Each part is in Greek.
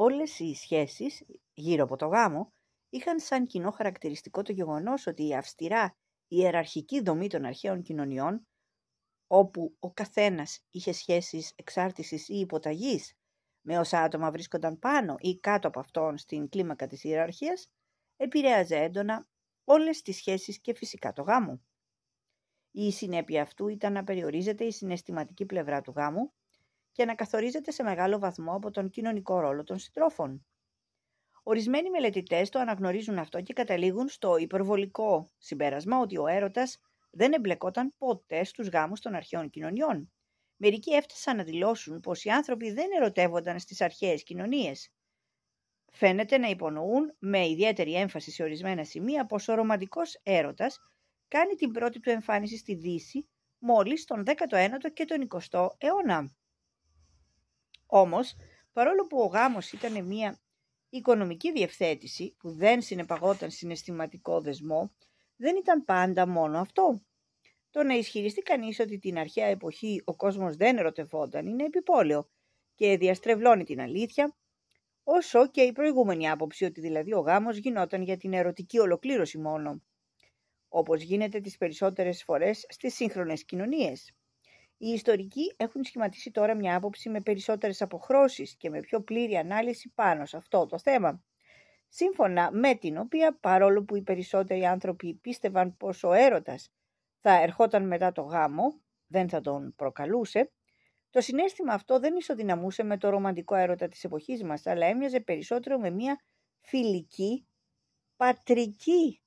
Όλες οι σχέσεις γύρω από το γάμο είχαν σαν κοινό χαρακτηριστικό το γεγονός ότι η αυστηρά ιεραρχική δομή των αρχαίων κοινωνιών, όπου ο καθένας είχε σχέσεις εξάρτησης ή υποταγής με όσα άτομα βρίσκονταν πάνω ή κάτω από αυτόν στην κλίμακα της ιεραρχίας, επηρέαζε έντονα όλες τις σχέσεις και φυσικά το γάμο. Η συνέπεια αυτού ήταν να περιορίζεται η συναισθηματική πλευρά του γάμου, και να καθορίζεται σε μεγάλο βαθμό από τον κοινωνικό ρόλο των συντρόφων. Ορισμένοι μελετητές το αναγνωρίζουν αυτό και καταλήγουν στο υπερβολικό συμπέρασμα ότι ο έρωτας δεν εμπλεκόταν ποτέ στους γάμους των αρχαίων κοινωνιών. Μερικοί έφτασαν να δηλώσουν πως οι άνθρωποι δεν ερωτεύονταν στις αρχαίες κοινωνίες. Φαίνεται να υπονοούν με ιδιαίτερη έμφαση σε ορισμένα σημεία πως ο ρομαντικός έρωτας κάνει την πρώτη του εμφάνιση στη Δύση μόλις τον 19ο και τον 20ο αιώνα. Όμως, παρόλο που ο γάμος ήταν μια οικονομική διευθέτηση που δεν συνεπαγόταν συναισθηματικό δεσμό, δεν ήταν πάντα μόνο αυτό. Το να ισχυριστεί κανείς ότι την αρχαία εποχή ο κόσμος δεν ερωτευόταν είναι επιπόλαιο και διαστρεβλώνει την αλήθεια, όσο και η προηγούμενη άποψη ότι δηλαδή ο γάμος γινόταν για την ερωτική ολοκλήρωση μόνο, όπως γίνεται τις περισσότερες φορές στις σύγχρονες κοινωνίες. Οι ιστορικοί έχουν σχηματίσει τώρα μια άποψη με περισσότερες αποχρώσεις και με πιο πλήρη ανάλυση πάνω σε αυτό το θέμα. Σύμφωνα με την οποία, παρόλο που οι περισσότεροι άνθρωποι πίστευαν πως ο έρωτας θα ερχόταν μετά το γάμο, δεν θα τον προκαλούσε, το συνέστημα αυτό δεν ισοδυναμούσε με το ρομαντικό έρωτα της εποχής μας, αλλά έμοιαζε περισσότερο με μια φιλική, πατρική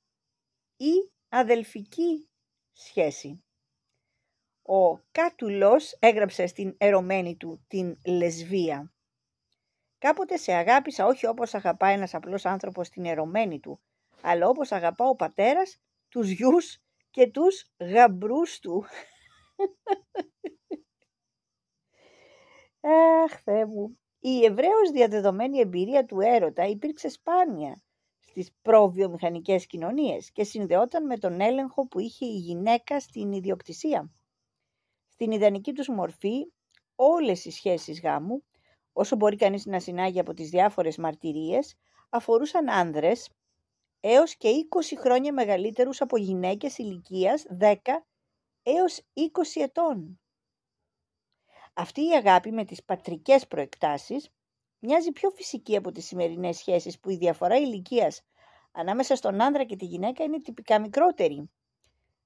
ή αδελφική σχέση ο Κάτουλος έγραψε στην ερωμένη του την Λεσβία. Κάποτε σε αγάπησα όχι όπως αγαπά ένας απλός άνθρωπος την ερωμένη του, αλλά όπως αγαπά ο πατέρας, τους γιους και τους γαμπρούς του. Αχ, Θεέ μου. Η ευρέως διαδεδομένη εμπειρία του έρωτα υπήρξε σπάνια στις προβιομηχανικές κοινωνίες και συνδεόταν με τον έλεγχο που είχε η γυναίκα στην ιδιοκτησία στην ιδανική τους μορφή όλες οι σχέσεις γάμου, όσο μπορεί κανείς να συνάγει από τις διάφορες μαρτυρίες, αφορούσαν άνδρες έως και 20 χρόνια μεγαλύτερους από γυναίκες ηλικίας 10 έως 20 ετών. Αυτή η αγάπη με τις πατρικές προεκτάσεις μοιάζει πιο φυσική από τις σημερινές σχέσεις που η διαφορά ηλικίας ανάμεσα στον άνδρα και τη γυναίκα είναι τυπικά μικρότερη.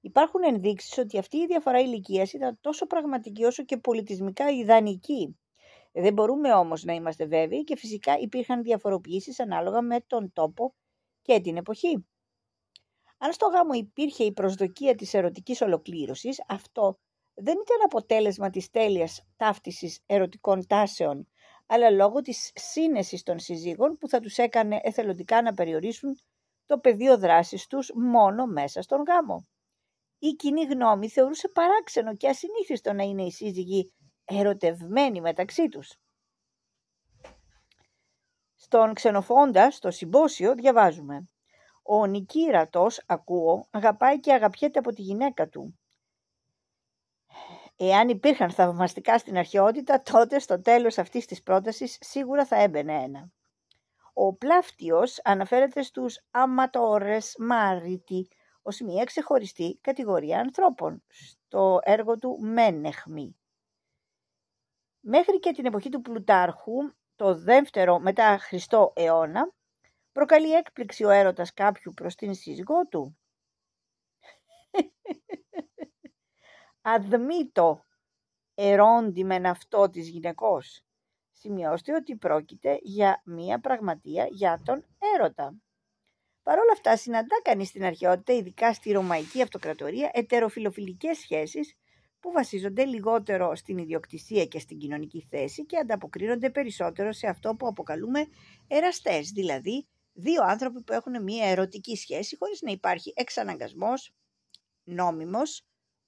Υπάρχουν ενδείξεις ότι αυτή η διαφορά ηλικίας ήταν τόσο πραγματική όσο και πολιτισμικά ιδανική. Δεν μπορούμε όμως να είμαστε βέβαιοι και φυσικά υπήρχαν διαφοροποιήσεις ανάλογα με τον τόπο και την εποχή. Αν στο γάμο υπήρχε η προσδοκία της ερωτικής ολοκλήρωσης, αυτό δεν ήταν αποτέλεσμα της τέλειας ταύτισης ερωτικών τάσεων, αλλά λόγω της σύνεσης των συζύγων που θα τους έκανε εθελοντικά να περιορίσουν το πεδίο δράσης τους μόνο μέσα στον γάμο. Η κοινή γνώμη θεωρούσε παράξενο και ασυνήθιστο να είναι οι σύζυγοι ερωτευμένοι μεταξύ τους. Στον ξενοφόντα, στο συμπόσιο, διαβάζουμε «Ο νοικήρατος, ακούω, αγαπάει και αγαπιέται από τη γυναίκα του». Εάν υπήρχαν θαυμαστικά στην αρχαιότητα, τότε στο τέλος αυτής της πρότασης σίγουρα θα έμπαινε ένα. Ο νικηρατος ακουω αγαπαει και αγαπιεται απο τη γυναικα του εαν υπηρχαν θαυμαστικα στην αρχαιοτητα αναφέρεται στους αματόρες μάριτι, ως μια ξεχωριστή κατηγορία ανθρώπων στο έργο του Μένεχμη. Μέχρι και την εποχή του Πλουτάρχου, το δεύτερο μετά Χριστό αιώνα, προκαλεί έκπληξη ο έρωτας κάποιου προς την σύζυγό του. Αδμήτω ερόντιμεν αυτό της γυναικός. Σημειώστε ότι πρόκειται για μία πραγματεία για τον έρωτα. Παρ' όλα αυτά, συναντά κανείς στην αρχαιότητα, ειδικά στη Ρωμαϊκή Αυτοκρατορία, ετεροφιλοφιλικές σχέσεις που βασίζονται λιγότερο στην ιδιοκτησία και στην κοινωνική θέση και ανταποκρίνονται περισσότερο σε αυτό που αποκαλούμε εραστές, δηλαδή δύο άνθρωποι που έχουν μία ερωτική σχέση χωρίς να υπάρχει εξαναγκασμός, νόμιμος,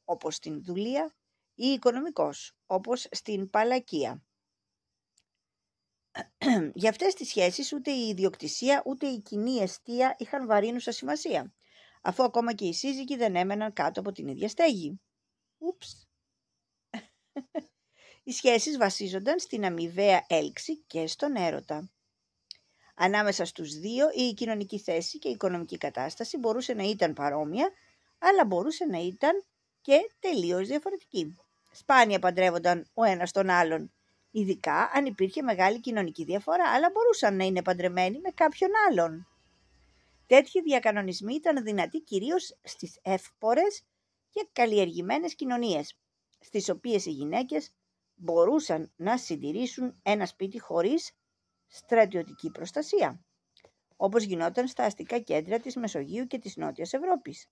όπως στην δουλεία, ή οικονομικός, όπως στην παλακία. Για αυτές τις σχέσεις ούτε η ιδιοκτησία ούτε η κοινή αιστεία είχαν βαρύνουσα σημασία, αφού ακόμα και οι σύζυγοι δεν έμεναν κάτω από την ίδια στέγη. Ούψ. Οι σχέσεις βασίζονταν στην αμοιβαία έλξη και στον έρωτα. Ανάμεσα στους δύο η κοινωνική θέση και η οικονομική κατάσταση μπορούσε να ήταν παρόμοια, αλλά μπορούσε να ήταν και τελείως διαφορετική. Σπάνια παντρεύονταν ο ένας τον άλλον ειδικά αν υπήρχε μεγάλη κοινωνική διαφορά, αλλά μπορούσαν να είναι παντρεμένοι με κάποιον άλλον. Τέτοιοι διακανονισμοί ήταν δυνατοί κυρίως στις εύπορες και καλλιεργημένες κοινωνίες, στις οποίες οι γυναίκες μπορούσαν να συντηρήσουν ένα σπίτι χωρίς στρατιωτική προστασία, όπως γινόταν στα αστικά κέντρα της Μεσογείου και της Νότιας Ευρώπης.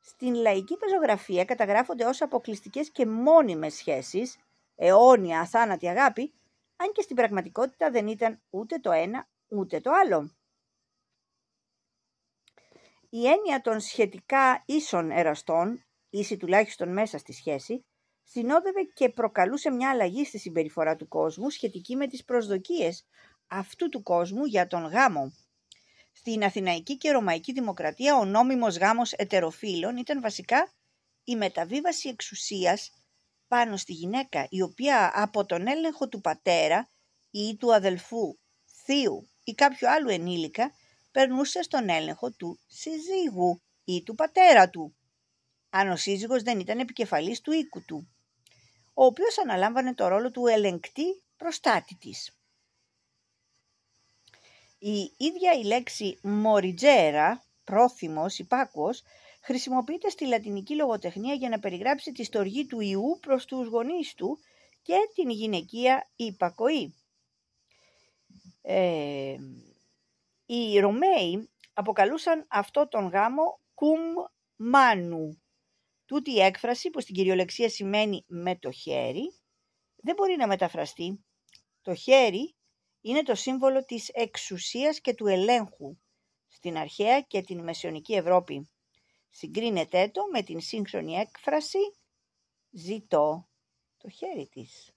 Στην λαϊκή πεζογραφία καταγράφονται ως αποκλειστικές και μόνιμες σχέσεις, αιώνια αθάνατη αγάπη, αν και στην πραγματικότητα δεν ήταν ούτε το ένα ούτε το άλλο. Η έννοια των σχετικά ίσων εραστών, ίση τουλάχιστον μέσα στη σχέση, συνόδευε και προκαλούσε μια αλλαγή στη συμπεριφορά του κόσμου σχετική με τις προσδοκίες αυτού του κόσμου για τον γάμο. Στην Αθηναϊκή και Ρωμαϊκή Δημοκρατία ο νόμιμος γάμος ετεροφύλων ήταν βασικά η μεταβίβαση εξουσίας πάνω στη γυναίκα η οποία από τον έλεγχο του πατέρα ή του αδελφού, θείου ή κάποιο άλλο ενήλικα περνούσε στον έλεγχο του συζύγου ή του πατέρα του, αν ο σύζυγος δεν ήταν επικεφαλής του οίκου του, ο οποίος αναλάμβανε το ρόλο του ελεγκτή προστάτη της. Η ίδια η λέξη «μοριτζέρα», πρόθυμος, υπάκουος, χρησιμοποιείται στη λατινική λογοτεχνία για να περιγράψει τη στοργή του ιού προς τους γονείς του και την γυναικεία υπακοή. Ε, οι Ρωμαίοι αποκαλούσαν αυτό τον γάμο cum manu. Τούτη η έκφραση που στην κυριολεξία σημαίνει με το χέρι δεν μπορεί να μεταφραστεί. Το χέρι είναι το σύμβολο της εξουσίας και του ελέγχου στην αρχαία και την μεσαιωνική Ευρώπη. Συγκρίνεται το με την σύγχρονη έκφραση «ζητώ το χέρι της».